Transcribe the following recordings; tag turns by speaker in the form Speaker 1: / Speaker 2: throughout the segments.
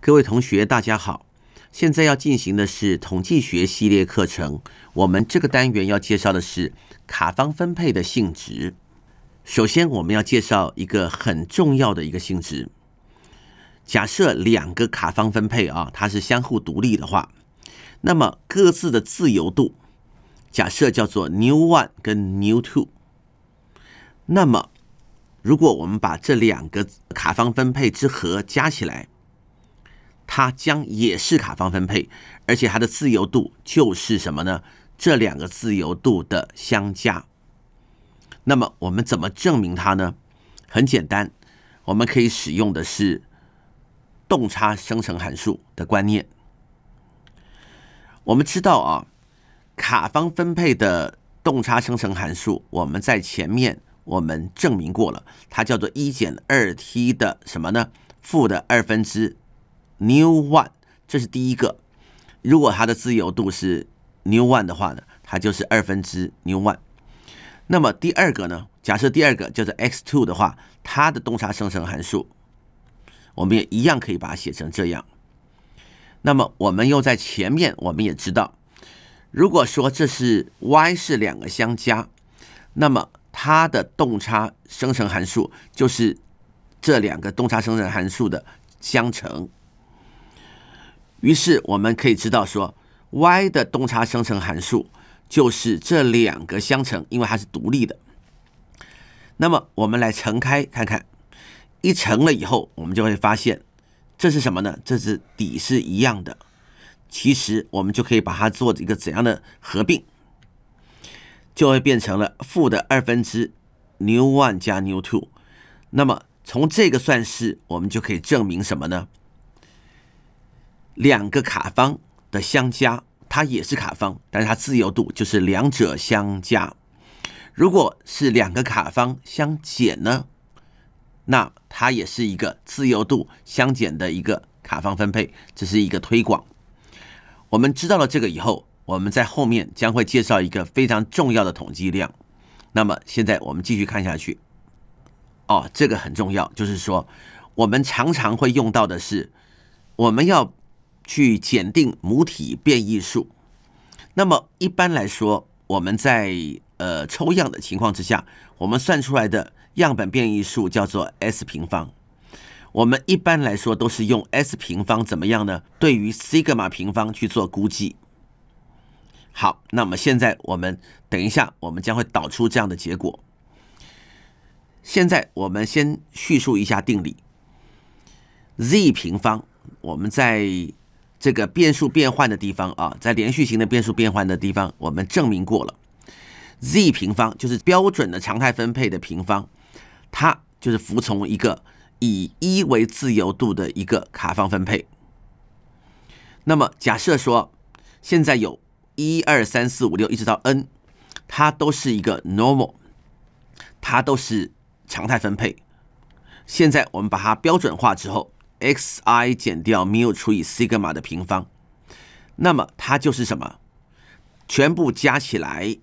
Speaker 1: 各位同学，大家好！现在要进行的是统计学系列课程。我们这个单元要介绍的是卡方分配的性质。首先，我们要介绍一个很重要的一个性质。假设两个卡方分配啊，它是相互独立的话，那么各自的自由度假设叫做 new one 跟 new two。那么，如果我们把这两个卡方分配之和加起来，它将也是卡方分配，而且它的自由度就是什么呢？这两个自由度的相加。那么我们怎么证明它呢？很简单，我们可以使用的是动差生成函数的观念。我们知道啊，卡方分配的动差生成函数，我们在前面我们证明过了，它叫做一减二 t 的什么呢？负的二分之。New one，这是第一个。如果它的自由度是 New one 的话呢，它就是二分之 New one。那么第二个呢？假设第二个就是 X two 的话，它的洞察生成函数，我们也一样可以把它写成这样。那么我们又在前面我们也知道，如果说这是 Y 是两个相加，那么它的洞察生成函数就是这两个洞察生成函数的相乘。于是我们可以知道说，Y 的动差生成函数就是这两个相乘，因为它是独立的。那么我们来乘开看看，一乘了以后，我们就会发现这是什么呢？这是底是一样的。其实我们就可以把它做一个怎样的合并，就会变成了负的二分之 new one 加 new two。那么从这个算式，我们就可以证明什么呢？两个卡方的相加，它也是卡方，但是它自由度就是两者相加。如果是两个卡方相减呢，那它也是一个自由度相减的一个卡方分配，这是一个推广。我们知道了这个以后，我们在后面将会介绍一个非常重要的统计量。那么现在我们继续看下去。哦，这个很重要，就是说我们常常会用到的是，我们要。去检定母体变异数。那么一般来说，我们在呃抽样的情况之下，我们算出来的样本变异数叫做 s 平方。我们一般来说都是用 s 平方怎么样呢？对于西格玛平方去做估计。好，那么现在我们等一下，我们将会导出这样的结果。现在我们先叙述一下定理。z 平方，我们在这个变数变换的地方啊，在连续型的变数变换的地方，我们证明过了，z 平方就是标准的常态分配的平方，它就是服从一个以一为自由度的一个卡方分配。那么假设说，现在有一二三四五六一直到 n，它都是一个 normal，它都是常态分配。现在我们把它标准化之后。x_i 减掉缪除以西格玛的平方，那么它就是什么？全部加起来，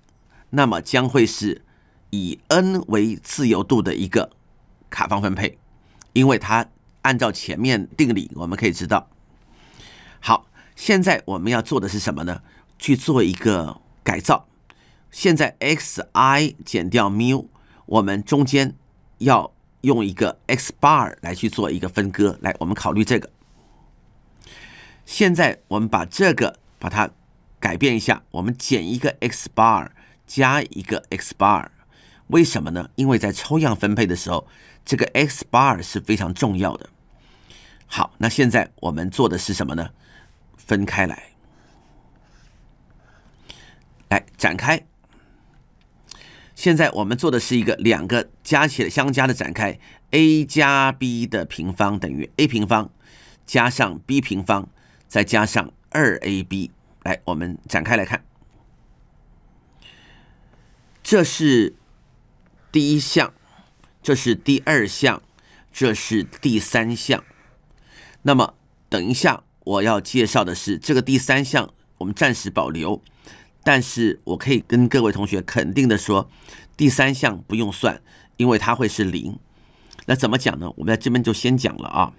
Speaker 1: 那么将会是以 n 为自由度的一个卡方分配，因为它按照前面定理我们可以知道。好，现在我们要做的是什么呢？去做一个改造。现在 x_i 减掉缪，我们中间要。用一个 x bar 来去做一个分割，来，我们考虑这个。现在我们把这个把它改变一下，我们减一个 x bar，加一个 x bar，为什么呢？因为在抽样分配的时候，这个 x bar 是非常重要的。好，那现在我们做的是什么呢？分开来，来展开。现在我们做的是一个两个加起来相加的展开，a 加 b 的平方等于 a 平方加上 b 平方再加上二 ab。来，我们展开来看，这是第一项，这是第二项，这是第三项。那么，等一下我要介绍的是这个第三项，我们暂时保留。但是我可以跟各位同学肯定的说，第三项不用算，因为它会是零。那怎么讲呢？我们在这边就先讲了啊。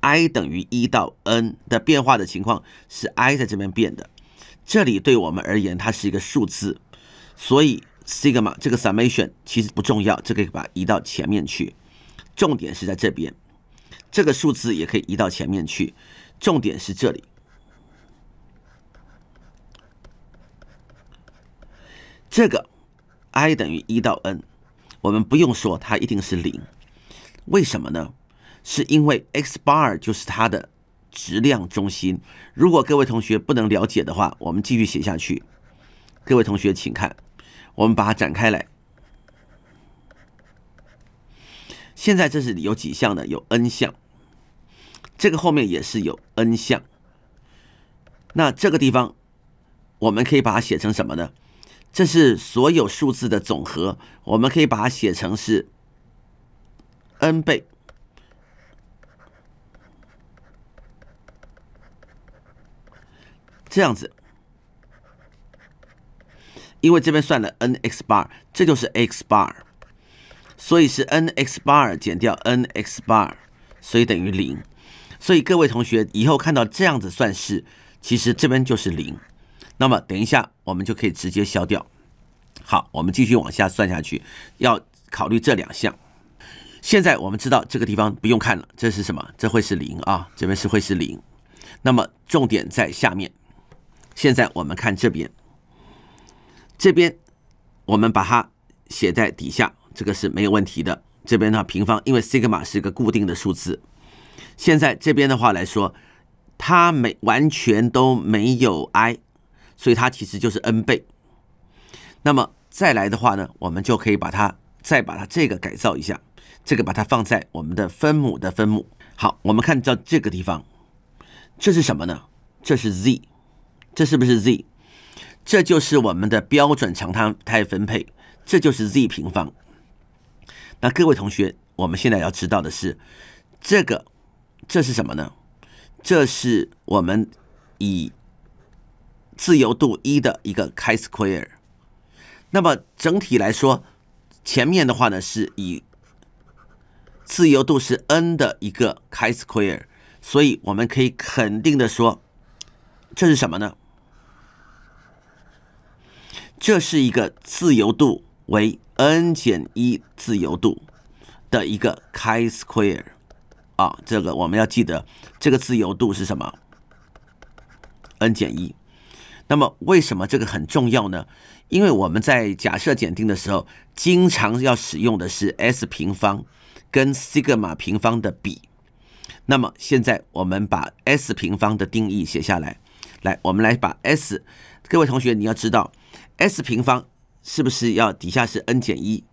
Speaker 1: i 等于一到 n 的变化的情况是 i 在这边变的，这里对我们而言它是一个数字，所以 sigma 这个 summation 其实不重要，这可以把移到前面去，重点是在这边，这个数字也可以移到前面去，重点是这里。这个 i 等于一到 n，我们不用说它一定是零，为什么呢？是因为 x bar 就是它的质量中心。如果各位同学不能了解的话，我们继续写下去。各位同学，请看，我们把它展开来。现在这是有几项的？有 n 项，这个后面也是有 n 项。那这个地方我们可以把它写成什么呢？这是所有数字的总和，我们可以把它写成是 n 倍这样子。因为这边算了 n x bar，这就是 x bar，所以是 n x bar 减掉 n x bar，所以等于零。所以各位同学以后看到这样子算式，其实这边就是零。那么等一下，我们就可以直接消掉。好，我们继续往下算下去，要考虑这两项。现在我们知道这个地方不用看了，这是什么？这会是零啊，这边是会是零。那么重点在下面。现在我们看这边，这边我们把它写在底下，这个是没有问题的。这边呢平方，因为 sigma 是一个固定的数字。现在这边的话来说，它没完全都没有 i。所以它其实就是 n 倍。那么再来的话呢，我们就可以把它再把它这个改造一下，这个把它放在我们的分母的分母。好，我们看到这个地方，这是什么呢？这是 z，这是不是 z？这就是我们的标准长态态分配，这就是 z 平方。那各位同学，我们现在要知道的是，这个这是什么呢？这是我们以。自由度一的一个 square。那么整体来说，前面的话呢是以自由度是 n 的一个 square，所以我们可以肯定的说，这是什么呢？这是一个自由度为 n 减一自由度的一个 square 啊，这个我们要记得，这个自由度是什么？n 减一。那么为什么这个很重要呢？因为我们在假设检定的时候，经常要使用的是 s 平方跟西格玛平方的比。那么现在我们把 s 平方的定义写下来。来，我们来把 s，各位同学你要知道 s 平方是不是要底下是 n 减一，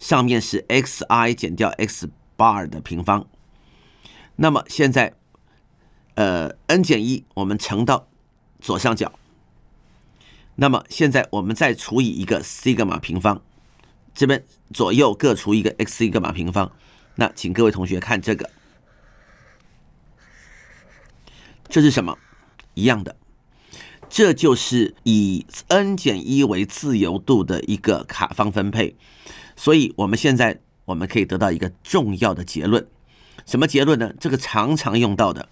Speaker 1: 上面是 x i 减掉 x bar 的平方。那么现在，呃，n 减一我们乘到左上角。那么现在我们再除以一个西格玛平方，这边左右各除一个 x 西格玛平方。那请各位同学看这个，这是什么？一样的，这就是以 n 减一为自由度的一个卡方分配。所以我们现在我们可以得到一个重要的结论，什么结论呢？这个常常用到的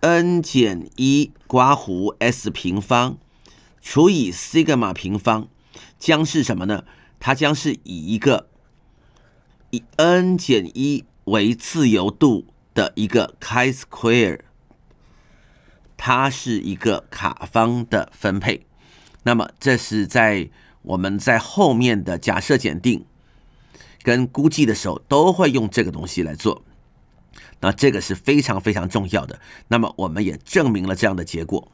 Speaker 1: ，n 减一刮弧 s 平方。除以西格玛平方，将是什么呢？它将是以一个以 n 减一为自由度的一个 square，它是一个卡方的分配。那么这是在我们在后面的假设检定跟估计的时候都会用这个东西来做。那这个是非常非常重要的。那么我们也证明了这样的结果。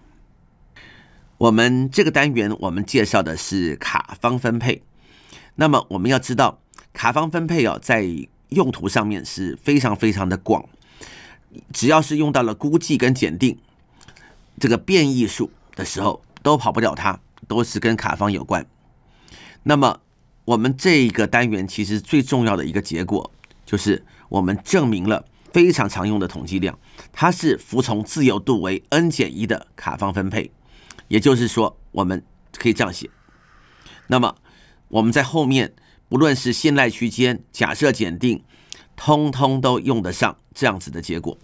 Speaker 1: 我们这个单元，我们介绍的是卡方分配。那么我们要知道，卡方分配哦，在用途上面是非常非常的广，只要是用到了估计跟检定这个变异数的时候，都跑不了它，都是跟卡方有关。那么我们这一个单元其实最重要的一个结果，就是我们证明了非常常用的统计量，它是服从自由度为 n 减一的卡方分配。也就是说，我们可以这样写。那么，我们在后面不论是信赖区间、假设检定，通通都用得上这样子的结果。